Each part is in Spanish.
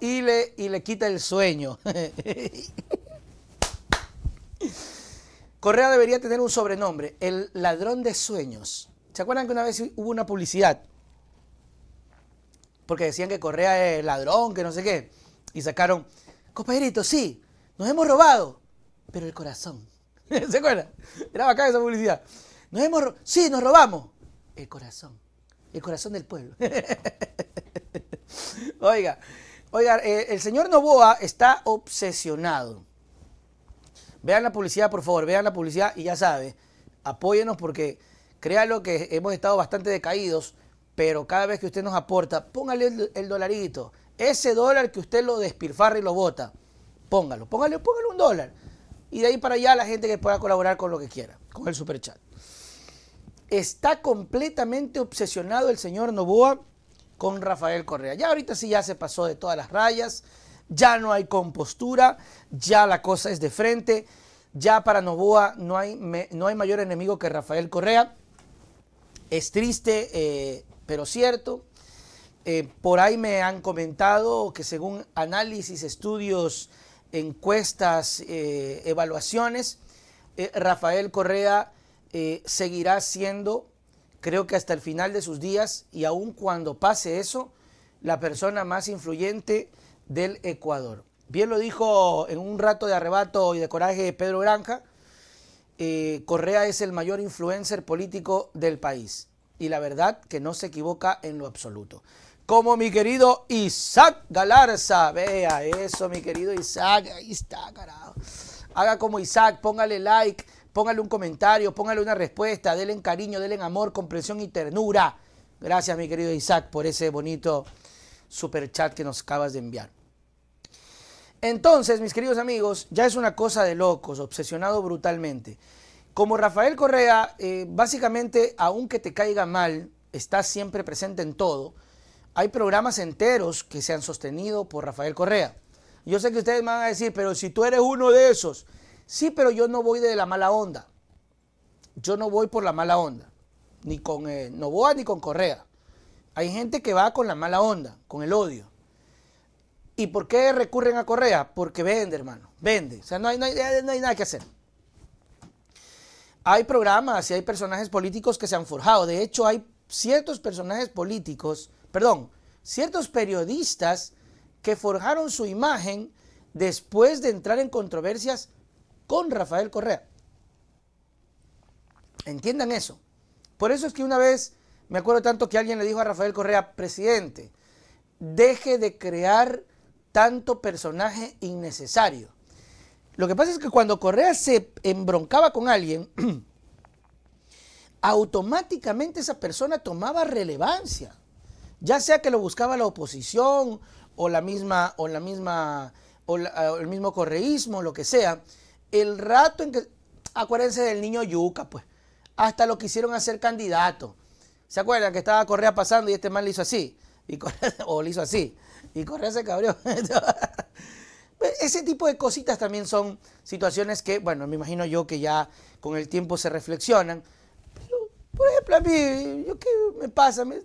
y le, y le quita el sueño. Correa debería tener un sobrenombre, el ladrón de sueños. ¿Se acuerdan que una vez hubo una publicidad? Porque decían que Correa es ladrón, que no sé qué. Y sacaron, compañerito, sí, nos hemos robado, pero el corazón. ¿Se acuerdan? Era bacán esa publicidad. Nos hemos sí, nos robamos. El corazón. El corazón del pueblo. Oiga, Oiga, eh, el señor Novoa está obsesionado. Vean la publicidad, por favor, vean la publicidad y ya sabe, apóyenos porque créalo que hemos estado bastante decaídos, pero cada vez que usted nos aporta, póngale el, dolarito, ese dólar que usted lo despilfarra y lo bota, póngalo, póngale, póngale un dólar. Y de ahí para allá la gente que pueda colaborar con lo que quiera, con el superchat. Está completamente obsesionado el señor Novoa con Rafael Correa. Ya ahorita sí ya se pasó de todas las rayas, ya no hay compostura, ya la cosa es de frente, ya para Novoa no hay, no hay mayor enemigo que Rafael Correa. Es triste, eh, pero cierto. Eh, por ahí me han comentado que según análisis, estudios, encuestas, eh, evaluaciones, Rafael Correa seguirá siendo Creo que hasta el final de sus días y aun cuando pase eso, la persona más influyente del Ecuador. Bien lo dijo en un rato de arrebato y de coraje Pedro Granja, eh, Correa es el mayor influencer político del país. Y la verdad que no se equivoca en lo absoluto. Como mi querido Isaac Galarza. Vea eso, mi querido Isaac. Ahí está, carajo. Haga como Isaac, póngale like Póngale un comentario, póngale una respuesta, denle cariño, denle amor, comprensión y ternura. Gracias, mi querido Isaac, por ese bonito super chat que nos acabas de enviar. Entonces, mis queridos amigos, ya es una cosa de locos, obsesionado brutalmente. Como Rafael Correa, eh, básicamente, aunque te caiga mal, está siempre presente en todo. Hay programas enteros que se han sostenido por Rafael Correa. Yo sé que ustedes me van a decir, pero si tú eres uno de esos, Sí, pero yo no voy de la mala onda. Yo no voy por la mala onda. Ni con eh, Novoa ni con Correa. Hay gente que va con la mala onda, con el odio. ¿Y por qué recurren a Correa? Porque vende, hermano. Vende. O sea, no hay, eh, no hay nada que hacer. Hay programas y hay personajes políticos que se han forjado. De hecho, hay ciertos personajes políticos, perdón, ciertos periodistas que forjaron su imagen después de entrar en controversias con Rafael Correa. Entiendan eso. Por eso es que una vez, me acuerdo tanto que alguien le dijo a Rafael Correa, presidente, deje de crear tanto personaje innecesario. Lo que pasa es que cuando Correa se embroncaba con alguien, automáticamente esa persona tomaba relevancia. Ya sea que lo buscaba la oposición o la misma, o la misma, o el mismo correísmo, lo que sea, el rato en que, acuérdense del niño Yuca, pues, hasta lo quisieron hacer candidato. ¿Se acuerdan que estaba Correa pasando y este mal le hizo así? Y o le hizo así. Y Correa se cabrió. Pues, ese tipo de cositas también son situaciones que, bueno, me imagino yo que ya con el tiempo se reflexionan. Pero, por ejemplo, a mí, ¿yo ¿qué me pasa? Me,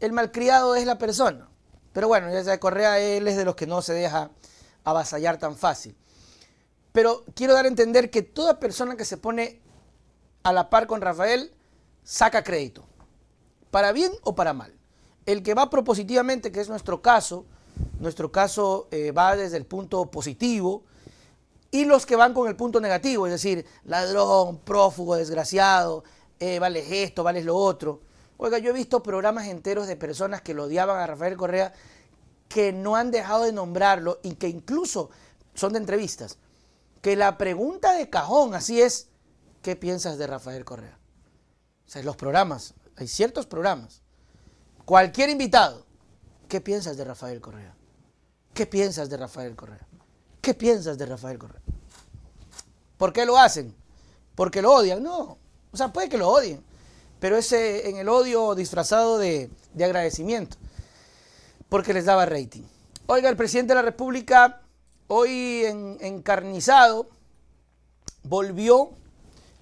el malcriado es la persona. Pero bueno, ya sea, Correa él es de los que no se deja avasallar tan fácil. Pero quiero dar a entender que toda persona que se pone a la par con Rafael saca crédito, para bien o para mal. El que va propositivamente, que es nuestro caso, nuestro caso eh, va desde el punto positivo, y los que van con el punto negativo, es decir, ladrón, prófugo, desgraciado, eh, vales esto, vales lo otro. Oiga, yo he visto programas enteros de personas que lo odiaban a Rafael Correa que no han dejado de nombrarlo y que incluso son de entrevistas, que la pregunta de cajón así es, ¿qué piensas de Rafael Correa? O sea, los programas, hay ciertos programas. Cualquier invitado, ¿qué piensas de Rafael Correa? ¿Qué piensas de Rafael Correa? ¿Qué piensas de Rafael Correa? ¿Por qué lo hacen? ¿Porque lo odian? No. O sea, puede que lo odien, pero ese en el odio disfrazado de, de agradecimiento porque les daba rating. Oiga, el presidente de la República, hoy encarnizado, volvió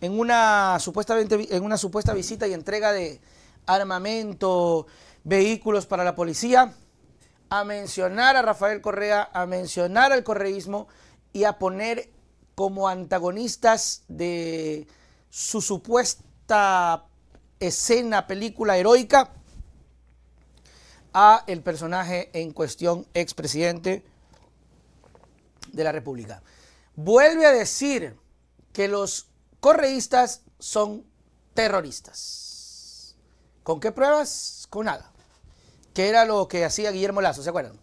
en una, supuestamente, en una supuesta visita y entrega de armamento, vehículos para la policía, a mencionar a Rafael Correa, a mencionar al correísmo y a poner como antagonistas de su supuesta escena, película heroica, a el personaje en cuestión, expresidente de la República. Vuelve a decir que los correístas son terroristas. ¿Con qué pruebas? Con nada. ¿Qué era lo que hacía Guillermo Lazo, ¿se acuerdan?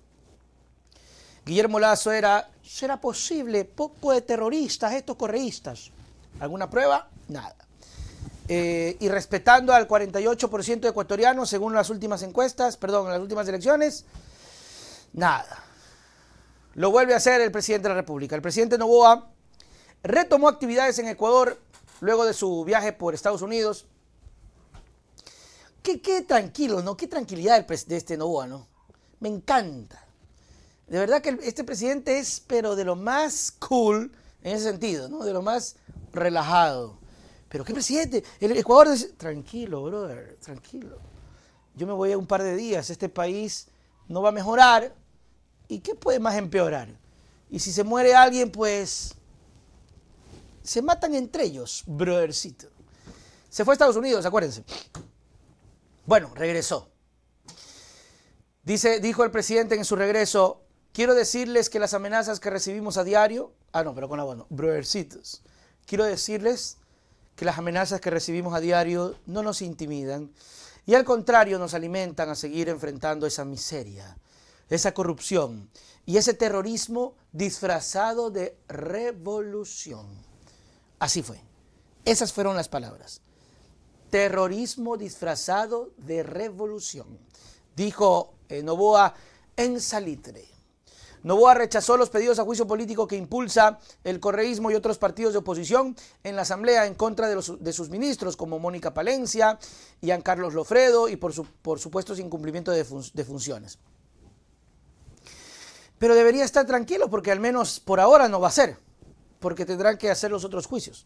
Guillermo Lazo era, ¿será posible? Poco de terroristas estos correístas. ¿Alguna prueba? Nada. Eh, y respetando al 48% de ecuatorianos según las últimas encuestas, perdón, las últimas elecciones, nada. Lo vuelve a hacer el presidente de la República. El presidente Novoa retomó actividades en Ecuador luego de su viaje por Estados Unidos. Qué, qué tranquilo, ¿no? Qué tranquilidad de este Novoa, ¿no? Me encanta. De verdad que este presidente es, pero de lo más cool en ese sentido, ¿no? De lo más relajado pero ¿qué presidente? El Ecuador dice, tranquilo, brother, tranquilo. Yo me voy a un par de días, este país no va a mejorar y ¿qué puede más empeorar? Y si se muere alguien, pues se matan entre ellos, brothercito. Se fue a Estados Unidos, acuérdense. Bueno, regresó. Dice, dijo el presidente en su regreso, quiero decirles que las amenazas que recibimos a diario, ah no, pero con la no, brothercitos, quiero decirles que las amenazas que recibimos a diario no nos intimidan y al contrario nos alimentan a seguir enfrentando esa miseria, esa corrupción y ese terrorismo disfrazado de revolución. Así fue. Esas fueron las palabras. Terrorismo disfrazado de revolución, dijo Novoa en Salitre. Novoa rechazó los pedidos a juicio político que impulsa el correísmo y otros partidos de oposición en la Asamblea en contra de, sus ministros, como Mónica Palencia, Ian Carlos Lofredo y por, supuesto por cumplimiento incumplimiento de, de funciones. Pero debería estar tranquilo porque al menos por ahora no va a ser, porque tendrán que hacer los otros juicios.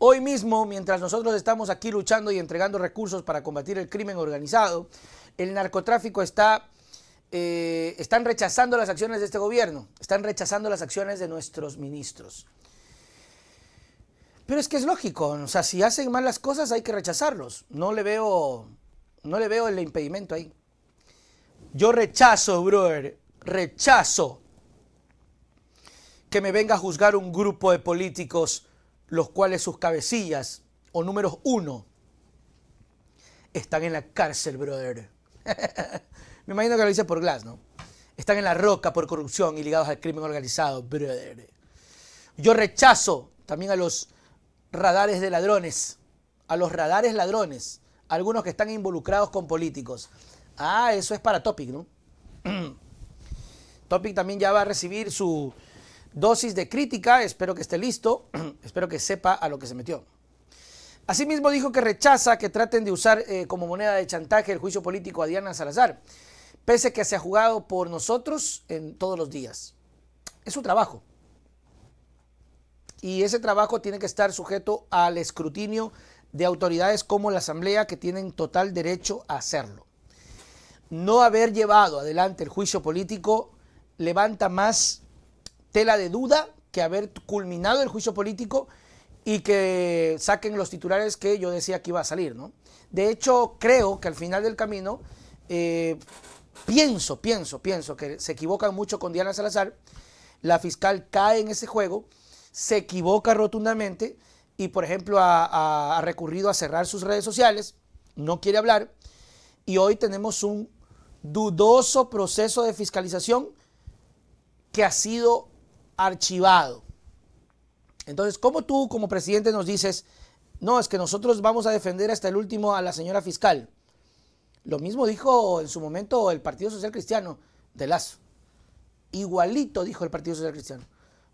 Hoy mismo, mientras nosotros estamos aquí luchando y entregando recursos para combatir el crimen organizado, el narcotráfico está eh, están rechazando las acciones de este gobierno, están rechazando las acciones de nuestros ministros. Pero es que es lógico, o sea, si hacen mal las cosas hay que rechazarlos. No le veo, no le veo el impedimento ahí. Yo rechazo, brother, rechazo que me venga a juzgar un grupo de políticos los cuales sus cabecillas o números uno están en la cárcel, brother. Me imagino que lo dice por Glass, ¿no? Están en la roca por corrupción y ligados al crimen organizado, Yo rechazo también a los radares de ladrones, a los radares ladrones, algunos que están involucrados con políticos. Ah, eso es para Topic, ¿no? Topic también ya va a recibir su dosis de crítica, espero que esté listo, espero que sepa a lo que se metió. Asimismo dijo que rechaza que traten de usar eh, como moneda de chantaje el juicio político a Diana Salazar pese que se ha jugado por nosotros en todos los días. Es su trabajo. Y ese trabajo tiene que estar sujeto al escrutinio de autoridades como la Asamblea que tienen total derecho a hacerlo. No haber llevado adelante el juicio político levanta más tela de duda que haber culminado el juicio político y que saquen los titulares que yo decía que iba a salir. ¿no? De hecho, creo que al final del camino eh, pienso, pienso, pienso que se equivocan mucho con Diana Salazar. La fiscal cae en ese juego, se equivoca rotundamente y, por ejemplo, ha, recurrido a cerrar sus redes sociales, no quiere hablar. Y hoy tenemos un dudoso proceso de fiscalización que ha sido archivado. Entonces, ¿cómo tú como presidente nos dices, no, es que nosotros vamos a defender hasta el último a la señora fiscal? Lo mismo dijo en su momento el Partido Social Cristiano de Lazo. Igualito dijo el Partido Social Cristiano.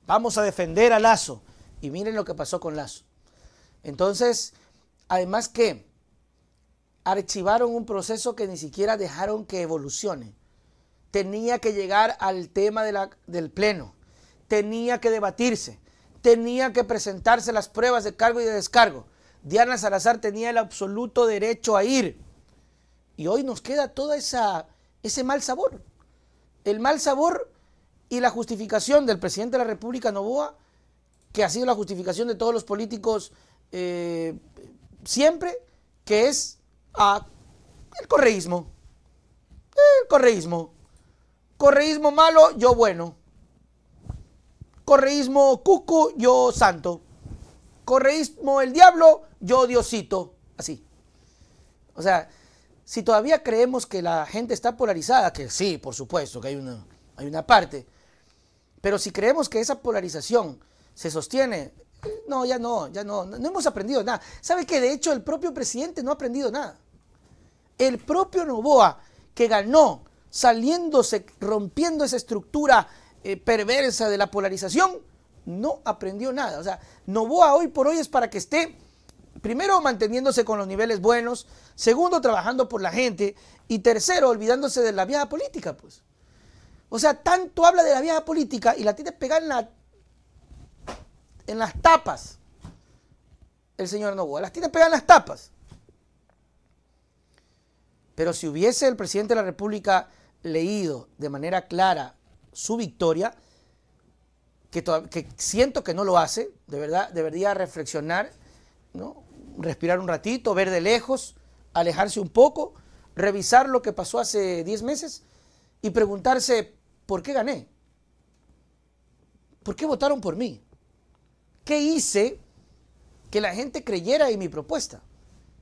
Vamos a defender a Lazo. Y miren lo que pasó con Lazo. Entonces, además que archivaron un proceso que ni siquiera dejaron que evolucione. Tenía que llegar al tema del Pleno. Tenía que debatirse. Tenía que presentarse las pruebas de cargo y de descargo. Diana Salazar tenía el absoluto derecho a ir y hoy nos queda toda esa ese mal sabor. El mal sabor y la justificación del presidente de la República Novoa, que ha sido la justificación de todos los políticos eh, siempre, que es ah, el correísmo. El correísmo. Correísmo malo, yo bueno. Correísmo cucu, yo santo. Correísmo el diablo, yo diosito. Así. O sea, si todavía creemos que la gente está polarizada, que sí, por supuesto, que hay una, hay una parte, pero si creemos que esa polarización se sostiene, no, ya no, ya no, no, hemos aprendido nada. ¿Sabe que de hecho el propio presidente no ha aprendido nada? El propio Novoa, que ganó saliéndose, rompiendo esa estructura eh, perversa de la polarización, no aprendió nada. O sea, Novoa hoy por hoy es para que esté Primero, manteniéndose con los niveles buenos. Segundo, trabajando por la gente. Y tercero, olvidándose de la vieja política, pues. O sea, tanto habla de la vieja política y la tiene pegada en, en las tapas. El señor Novoa, las tiene pegada en las tapas. Pero si hubiese el presidente de la República leído de manera clara su victoria, que, que siento que no lo hace, de verdad debería reflexionar ¿no? respirar un ratito, ver de lejos, alejarse un poco, revisar lo que pasó hace 10 meses y preguntarse, ¿por qué gané? ¿Por qué votaron por mí? ¿Qué hice que la gente creyera en mi propuesta?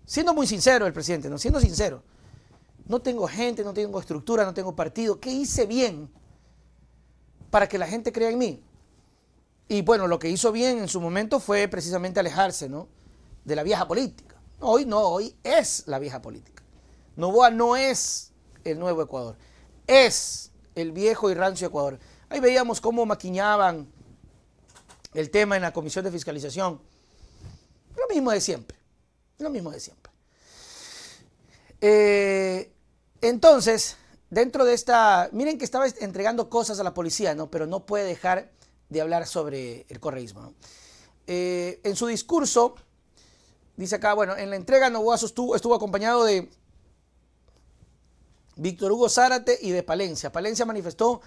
Siendo muy sincero el presidente, ¿no? Siendo sincero. No tengo gente, no tengo estructura, no tengo partido. ¿Qué hice bien para que la gente crea en mí? Y bueno, lo que hizo bien en su momento fue precisamente alejarse, ¿no? de la vieja política. Hoy no, hoy es la vieja política. Novoa no es el nuevo Ecuador, es el viejo y rancio Ecuador. Ahí veíamos cómo maquiñaban el tema en la comisión de fiscalización. Lo mismo de siempre, lo mismo de siempre. Eh, entonces, dentro de esta, miren que estaba entregando cosas a la policía, ¿no? Pero no puede dejar de hablar sobre el correísmo. Eh, en su discurso, Dice acá, bueno, en la entrega Novoa estuvo, acompañado de Víctor Hugo Zárate y de Palencia. Palencia manifestó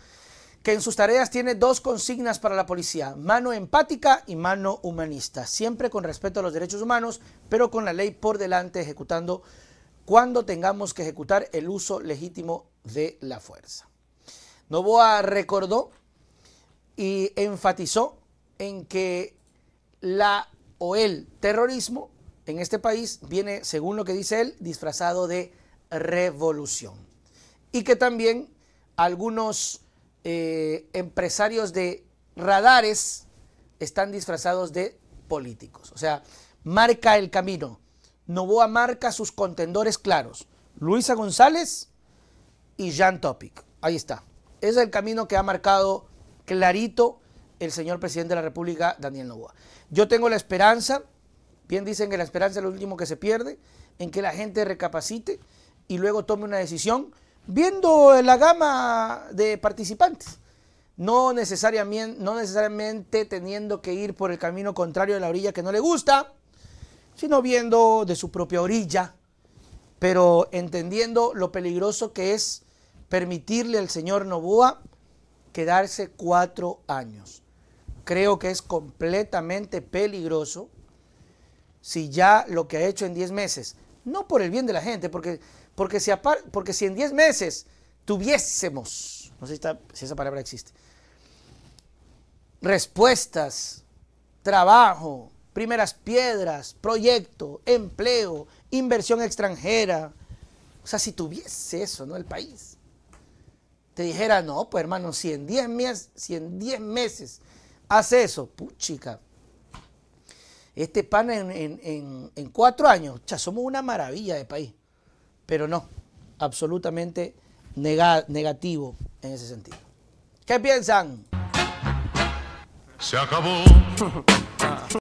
que en sus tareas tiene dos consignas para la policía, mano empática y mano humanista, siempre con respeto a los derechos humanos, pero con la ley por delante, ejecutando cuando tengamos que ejecutar el uso legítimo de la fuerza. Novoa recordó y enfatizó en que la o el terrorismo en este país viene, según lo que dice él, disfrazado de revolución. Y que también algunos eh, empresarios de radares están disfrazados de políticos. O sea, marca el camino. Novoa marca sus contendores claros. Luisa González y Jean Topic. Ahí está. es el camino que ha marcado clarito el señor presidente de la República, Daniel Novoa. Yo tengo la esperanza Bien dicen que la esperanza es lo último que se pierde, en que la gente recapacite y luego tome una decisión, viendo la gama de participantes, no necesariamente, no necesariamente teniendo que ir por el camino contrario de la orilla que no le gusta, sino viendo de su propia orilla, pero entendiendo lo peligroso que es permitirle al señor Novoa quedarse cuatro años. Creo que es completamente peligroso si ya lo que ha hecho en 10 meses, no por el bien de la gente, porque, porque, si, porque si en 10 meses tuviésemos, no sé si, esa palabra existe, respuestas, trabajo, primeras piedras, proyecto, empleo, inversión extranjera. O sea, si tuviese eso, ¿no? El país. Te dijera, no, pues hermano, si en 10 meses, si en 10 meses hace eso, puchica, este pan en, en, cuatro años, ya somos una maravilla de país. Pero no, absolutamente negativo en ese sentido. ¿Qué piensan? Se acabó.